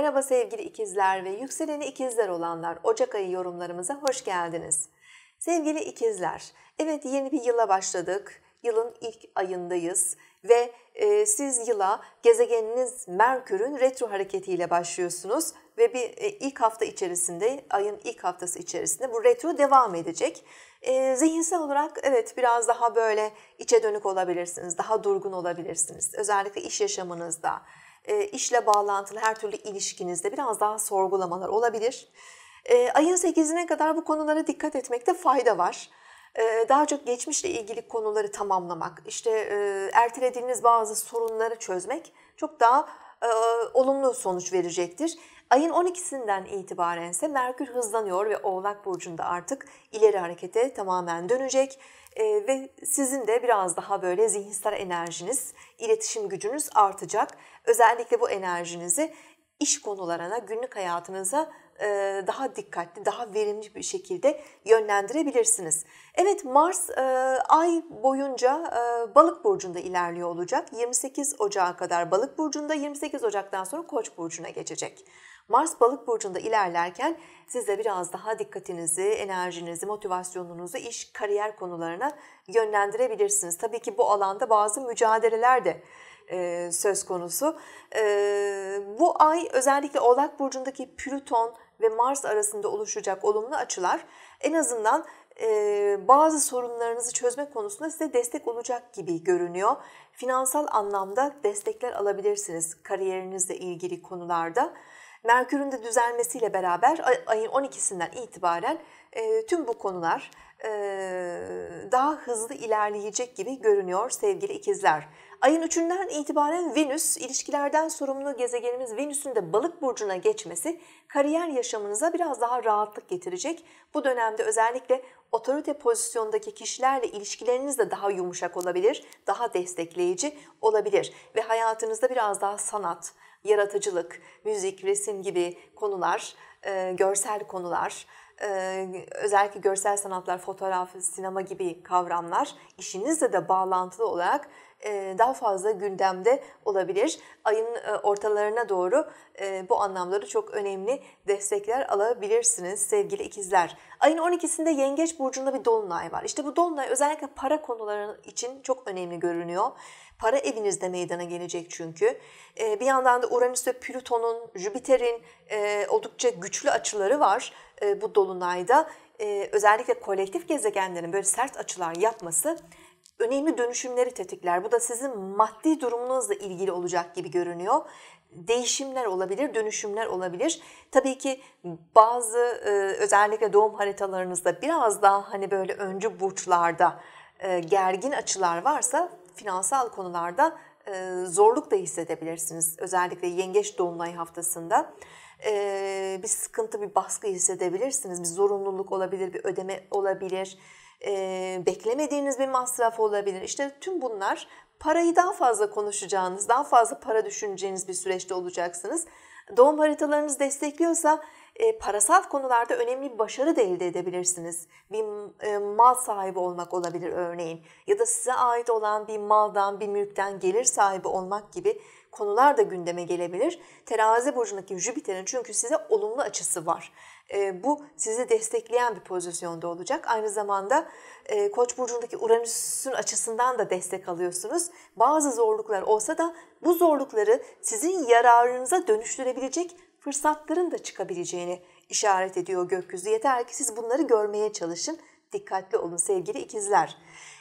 Merhaba sevgili ikizler ve yükseleni ikizler olanlar. Ocak ayı yorumlarımıza hoş geldiniz. Sevgili ikizler, evet yeni bir yıla başladık. Yılın ilk ayındayız ve e, siz yıla gezegeniniz Merkür'ün retro hareketiyle başlıyorsunuz ve bir e, ilk hafta içerisinde, ayın ilk haftası içerisinde bu retro devam edecek. E, zihinsel olarak evet biraz daha böyle içe dönük olabilirsiniz, daha durgun olabilirsiniz. Özellikle iş yaşamınızda e, işle bağlantılı her türlü ilişkinizde biraz daha sorgulamalar olabilir. Ee, ayın 8'ine kadar bu konulara dikkat etmekte fayda var. Ee, daha çok geçmişle ilgili konuları tamamlamak, işte e, ertelediğiniz bazı sorunları çözmek çok daha e, olumlu sonuç verecektir. Ayın 12'sinden itibaren ise Merkür hızlanıyor ve Oğlak Burcu'nda artık ileri harekete tamamen dönecek. E, ve sizin de biraz daha böyle zihinsel enerjiniz, iletişim gücünüz artacak. Özellikle bu enerjinizi iş konularına, günlük hayatınıza e, daha dikkatli, daha verimli bir şekilde yönlendirebilirsiniz. Evet Mars e, ay boyunca e, balık burcunda ilerliyor olacak. 28 Ocak'a kadar balık burcunda, 28 Ocak'tan sonra koç burcuna geçecek. Mars balık burcunda ilerlerken siz de biraz daha dikkatinizi, enerjinizi, motivasyonunuzu iş, kariyer konularına yönlendirebilirsiniz. Tabii ki bu alanda bazı mücadeleler de e, söz konusu. E, bu ay özellikle Oğlak Burcu'ndaki Plüton ve Mars arasında oluşacak olumlu açılar en azından e, bazı sorunlarınızı çözme konusunda size destek olacak gibi görünüyor. Finansal anlamda destekler alabilirsiniz kariyerinizle ilgili konularda. Merkür'ün de düzelmesiyle beraber ayın 12'sinden itibaren e, tüm bu konular e, daha hızlı ilerleyecek gibi görünüyor sevgili ikizler. Ayın 3'ünden itibaren Venüs, ilişkilerden sorumlu gezegenimiz Venüs'ün de balık burcuna geçmesi kariyer yaşamınıza biraz daha rahatlık getirecek. Bu dönemde özellikle otorite pozisyondaki kişilerle ilişkileriniz de daha yumuşak olabilir, daha destekleyici olabilir ve hayatınızda biraz daha sanat, yaratıcılık, müzik, resim gibi konular, e, görsel konular, e, özellikle görsel sanatlar, fotoğraf, sinema gibi kavramlar işinizle de bağlantılı olarak e, daha fazla gündemde olabilir. Ayın e, ortalarına doğru e, bu anlamları çok önemli destekler alabilirsiniz sevgili ikizler. Ayın 12'sinde Yengeç Burcu'nda bir dolunay var. İşte bu dolunay özellikle para konuları için çok önemli görünüyor. Para evinizde meydana gelecek çünkü. Ee, bir yandan da Uranüs ve Plüton'un, Jüpiter'in e, oldukça güçlü açıları var e, bu dolunayda. E, özellikle kolektif gezegenlerin böyle sert açılar yapması önemli dönüşümleri tetikler. Bu da sizin maddi durumunuzla ilgili olacak gibi görünüyor. Değişimler olabilir, dönüşümler olabilir. Tabii ki bazı özellikle doğum haritalarınızda biraz daha hani böyle öncü burçlarda gergin açılar varsa finansal konularda e, zorluk da hissedebilirsiniz. Özellikle yengeç dolunay haftasında e, bir sıkıntı, bir baskı hissedebilirsiniz. Bir zorunluluk olabilir, bir ödeme olabilir, e, beklemediğiniz bir masraf olabilir. İşte tüm bunlar parayı daha fazla konuşacağınız, daha fazla para düşüneceğiniz bir süreçte olacaksınız doğum haritalarınız destekliyorsa e, parasal konularda önemli bir başarı da elde edebilirsiniz. Bir e, mal sahibi olmak olabilir örneğin ya da size ait olan bir maldan, bir mülkten gelir sahibi olmak gibi konular da gündeme gelebilir. Terazi burcundaki Jüpiter'in çünkü size olumlu açısı var. E, bu sizi destekleyen bir pozisyonda olacak. Aynı zamanda e, Koç burcundaki Uranüs'ün açısından da destek alıyorsunuz. Bazı zorluklar olsa da bu zorlukları sizin yararınıza dönüştürebilecek fırsatların da çıkabileceğini işaret ediyor gökyüzü. Yeter ki siz bunları görmeye çalışın dikkatli olun sevgili ikizler.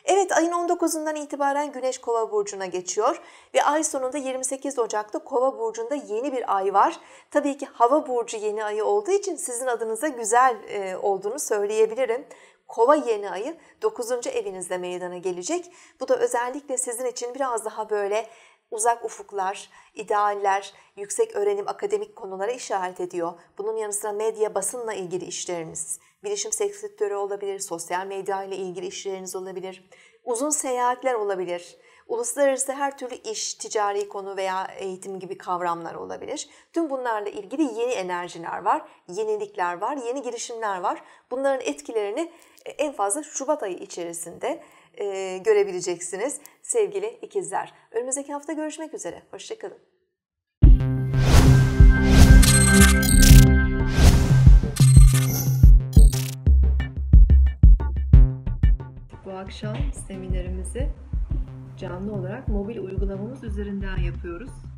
Evet ayın 19'undan itibaren Güneş Kova burcuna geçiyor ve ay sonunda 28 Ocak'ta Kova burcunda yeni bir ay var. Tabii ki hava burcu yeni ayı olduğu için sizin adınıza güzel e, olduğunu söyleyebilirim. Kova yeni ayı 9. evinizde meydana gelecek. Bu da özellikle sizin için biraz daha böyle uzak ufuklar, idealler, yüksek öğrenim, akademik konulara işaret ediyor. Bunun yanı sıra medya, basınla ilgili işleriniz, Bilişim sektörü olabilir, sosyal medya ile ilgili işleriniz olabilir, uzun seyahatler olabilir. Uluslararası her türlü iş, ticari konu veya eğitim gibi kavramlar olabilir. Tüm bunlarla ilgili yeni enerjiler var, yenilikler var, yeni girişimler var. Bunların etkilerini e, en fazla Şubat ayı içerisinde e, görebileceksiniz sevgili ikizler. Önümüzdeki hafta görüşmek üzere. Hoşçakalın. akşam seminerimizi canlı olarak mobil uygulamamız üzerinden yapıyoruz.